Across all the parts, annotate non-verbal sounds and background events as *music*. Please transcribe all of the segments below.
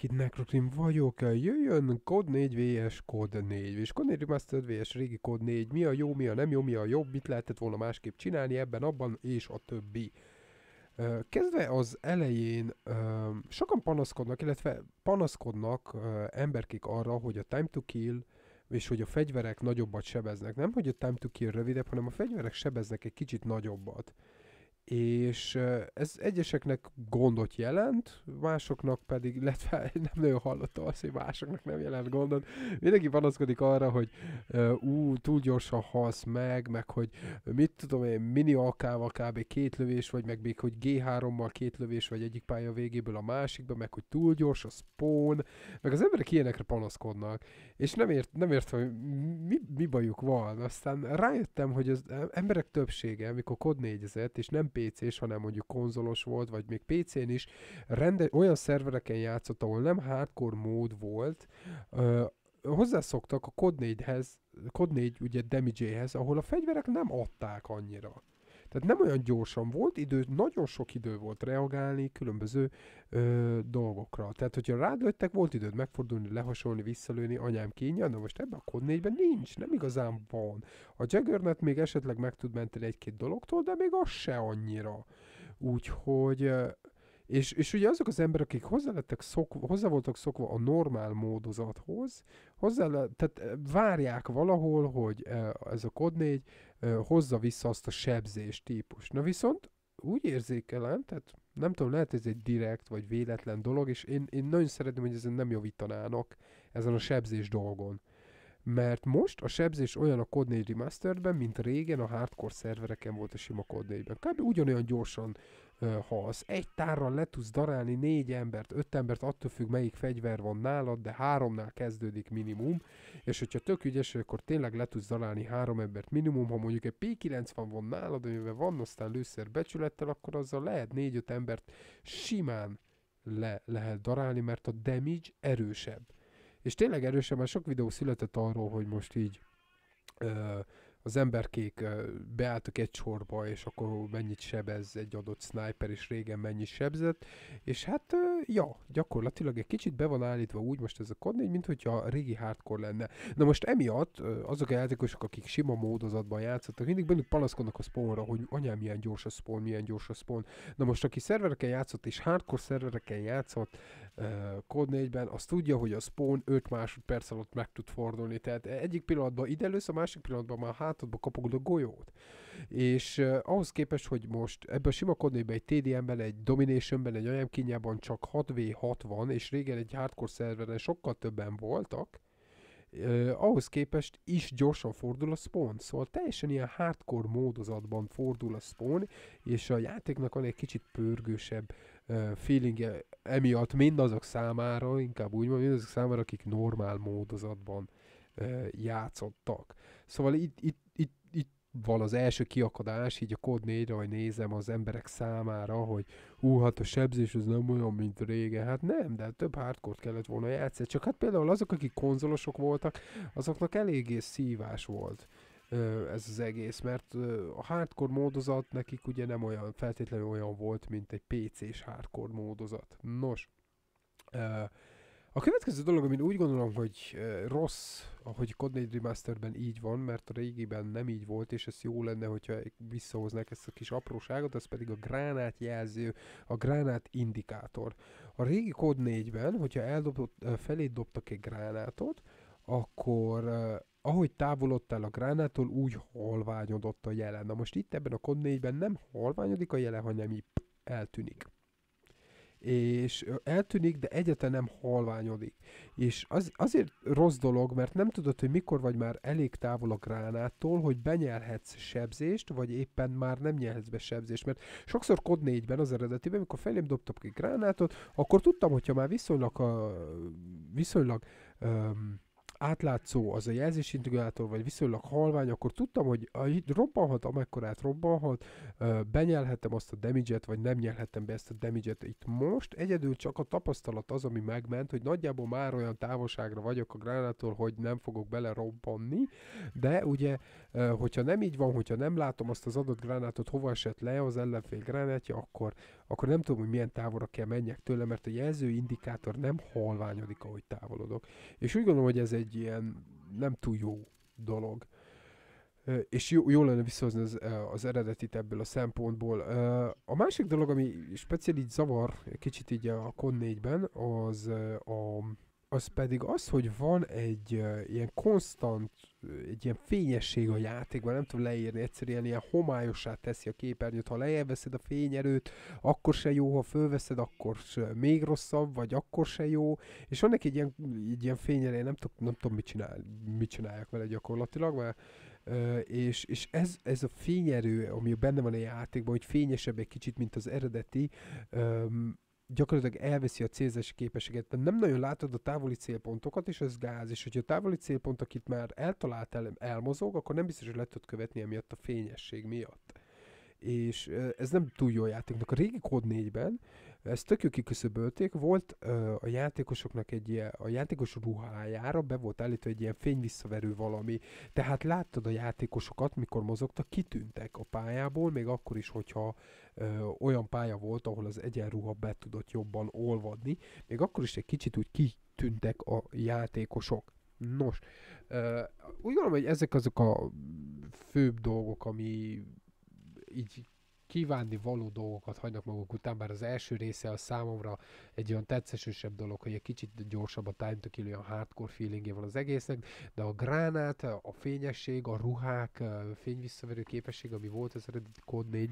mindenkit, Necrocrim vagyok, jöjjön Kod 4 vs Kod 4, és Kod 4 Remastered vs régi Kod 4, mi a jó, mi a nem jó, mi a jobb, mit lehetett volna másképp csinálni ebben, abban, és a többi. Kezdve az elején sokan panaszkodnak, illetve panaszkodnak emberkék arra, hogy a Time to Kill és hogy a fegyverek nagyobbat sebeznek. Nem, hogy a Time to Kill rövidebb, hanem a fegyverek sebeznek egy kicsit nagyobbat és ez egyeseknek gondot jelent, másoknak pedig, illetve *laughs* nem nagyon hallottam azt, hogy másoknak nem jelent gondot. Mindenki panaszkodik arra, hogy ú, túl gyorsan halsz meg, meg hogy mit tudom én, mini alkával kb. két lövés, vagy meg még, hogy G3-mal két lövés, vagy egyik pálya végéből a másikba, meg hogy túl gyors a spawn, meg az emberek ilyenekre panaszkodnak, és nem, ért, nem értem, hogy mi, mi bajuk van. Aztán rájöttem, hogy az emberek többsége, amikor kod négyezett, és nem p PC-s, hanem mondjuk konzolos volt, vagy még PC-n is, rende, olyan szervereken játszott, ahol nem hardcore mód volt, ö, hozzászoktak a Code 4-hez, Code 4 ugye damage ahol a fegyverek nem adták annyira. Tehát nem olyan gyorsan volt, idő, nagyon sok idő volt reagálni különböző ö, dolgokra. Tehát, hogyha rád lőttek, volt időd megfordulni, lehasolni, visszalőni, anyám kénye, de most ebben a kod nincs, nem igazán van. A Jaggernet még esetleg meg tud menteni egy-két dologtól, de még az se annyira. Úgyhogy és, és ugye azok az emberek, akik hozzá, lettek szokva, hozzá voltak szokva a normál módozathoz, hozzá le, tehát várják valahol, hogy ez a kod 4 hozza vissza azt a sebzés típus. Na viszont úgy érzékelem, tehát nem tudom, lehet ez egy direkt vagy véletlen dolog, és én, én nagyon szeretném, hogy ezen nem javítanának, ezen a sebzés dolgon. Mert most a sebzés olyan a Code 4 Remasteredben, mint régen a hardcore szervereken volt a sima Code 4-ben. Kb. ugyanolyan gyorsan ha az egy tárral le tudsz darálni négy embert, öt embert, attól függ melyik fegyver van nálad, de háromnál kezdődik minimum, és hogyha tök ügyes, akkor tényleg le tudsz darálni három embert minimum, ha mondjuk egy P90 van nálad, amivel van aztán lőszer becsülettel, akkor azzal lehet négy-öt embert simán le lehet darálni, mert a damage erősebb. És tényleg erősebb, mert sok videó született arról, hogy most így az emberkék beálltak egy sorba, és akkor mennyit sebez egy adott sniper, és régen mennyit sebzett, és hát ja, gyakorlatilag egy kicsit be van állítva úgy most ez a kod, mint hogyha régi hardcore lenne. Na most emiatt azok a játékosok, akik sima módozatban játszottak, mindig bennük panaszkodnak a spawnra, hogy anyám milyen gyors a spawn, milyen gyors a spawn. Na most aki szervereken játszott és hardcore szervereken játszott uh, kod 4-ben, az tudja, hogy a spawn 5 másodperc alatt meg tud fordulni. Tehát egyik pillanatban ide lősz, a másik pillanatban már hátadba kapogod a golyót. És uh, ahhoz képest, hogy most ebben a sima kodnébe egy TDM-ben, egy domination-ben egy nyában csak 6v6 van, és régen egy hardcore szerveren sokkal többen voltak, Uh, ahhoz képest is gyorsan fordul a spawn, szóval teljesen ilyen hardcore módozatban fordul a spawn, és a játéknak van egy kicsit pörgősebb uh, feelingje emiatt mindazok számára, inkább úgy van, mindazok számára, akik normál módozatban uh, játszottak. Szóval itt, itt, itt, itt van az első kiakadás, így a kód 4 hogy nézem az emberek számára, hogy hú, hát a sebzés az nem olyan, mint régen. Hát nem, de több hardcore kellett volna játszani. Csak hát például azok, akik konzolosok voltak, azoknak eléggé szívás volt ez az egész, mert a hardcore módozat nekik ugye nem olyan, feltétlenül olyan volt, mint egy PC-s hardcore módozat. Nos, a következő dolog, amit úgy gondolom, hogy rossz, ahogy Code 4 Remasterben így van, mert a régiben nem így volt, és ez jó lenne, hogyha visszahoznák ezt a kis apróságot, ez pedig a gránát jelző, a gránát indikátor. A régi Code 4-ben, hogyha eldobott, felé dobtak egy gránátot, akkor ahogy távolodtál a gránától, úgy halványodott a jelen. Na most itt ebben a Code 4-ben nem halványodik a jelen, hanem így eltűnik és eltűnik, de egyetlen nem halványodik. És az, azért rossz dolog, mert nem tudod, hogy mikor vagy már elég távol a gránától, hogy benyelhetsz sebzést, vagy éppen már nem nyelhetsz be sebzést. Mert sokszor kod 4-ben az eredetiben, amikor felém dobtam ki gránátot, akkor tudtam, hogyha már viszonylag, a, viszonylag um, átlátszó az a jelzésintegrátor, vagy viszonylag halvány, akkor tudtam, hogy robbanhat, amekkorát robbanhat, benyelhetem azt a damage vagy nem nyelhetem be ezt a damage itt most. Egyedül csak a tapasztalat az, ami megment, hogy nagyjából már olyan távolságra vagyok a gránától, hogy nem fogok bele robbanni, de ugye, hogyha nem így van, hogyha nem látom azt az adott gránátot, hova esett le az ellenfél gránátja, akkor, akkor nem tudom, hogy milyen távolra kell menjek tőle, mert a jelző indikátor nem halványodik, ahogy távolodok. És úgy gondolom, hogy ez egy egy ilyen nem túl jó dolog. És jó, jó lenne visszahozni az, az eredetit ebből a szempontból. A másik dolog, ami speciális zavar kicsit így a Con 4-ben, az a az pedig az, hogy van egy uh, ilyen konstant, egy ilyen fényesség a játékban, nem tudom leírni, egyszerűen ilyen homályossá teszi a képernyőt. Ha lejelveszed a fényerőt, akkor se jó, ha fölveszed, akkor se, még rosszabb, vagy akkor se jó. És van neki egy ilyen, egy ilyen fényerő, nem, tudom, nem tudom, mit, csinál, mit csinálják vele gyakorlatilag, mert Uh, és, és ez, ez a fényerő, ami benne van a játékban, hogy fényesebb egy kicsit, mint az eredeti, um, gyakorlatilag elveszi a célzási képességet, mert nem nagyon látod a távoli célpontokat, és ez gáz, és hogyha a távoli célpont, akit már eltalált, el, elmozog, akkor nem biztos, hogy le tudod követni emiatt a fényesség miatt és ez nem túl jó játéknak. A régi kód 4-ben ezt tök jó kiküszöbölték, volt a játékosoknak egy ilyen, a játékos ruhájára be volt állítva egy ilyen fényvisszaverő valami, tehát láttad a játékosokat, mikor mozogtak, kitűntek a pályából, még akkor is, hogyha olyan pálya volt, ahol az egyenruha be tudott jobban olvadni, még akkor is egy kicsit úgy kitűntek a játékosok. Nos, úgy gondolom, hogy ezek azok a főbb dolgok, ami így kívánni való dolgokat hagynak maguk után, bár az első része a számomra egy olyan tetszesősebb dolog, hogy egy kicsit gyorsabb a Time to Kill, olyan hardcore feelingje van az egésznek, de a gránát, a fényesség, a ruhák, a fényvisszaverő képesség, ami volt az eredeti Code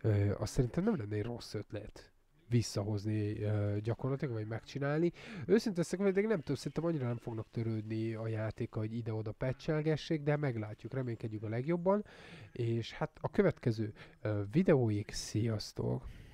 4 azt szerintem nem lenne egy rossz ötlet visszahozni gyakorlatilag, vagy megcsinálni. Őszintén szóval pedig nem tudom, szerintem annyira nem fognak törődni a játék, hogy ide-oda pecselgessék, de meglátjuk, reménykedjük a legjobban. És hát a következő videóig, sziasztok!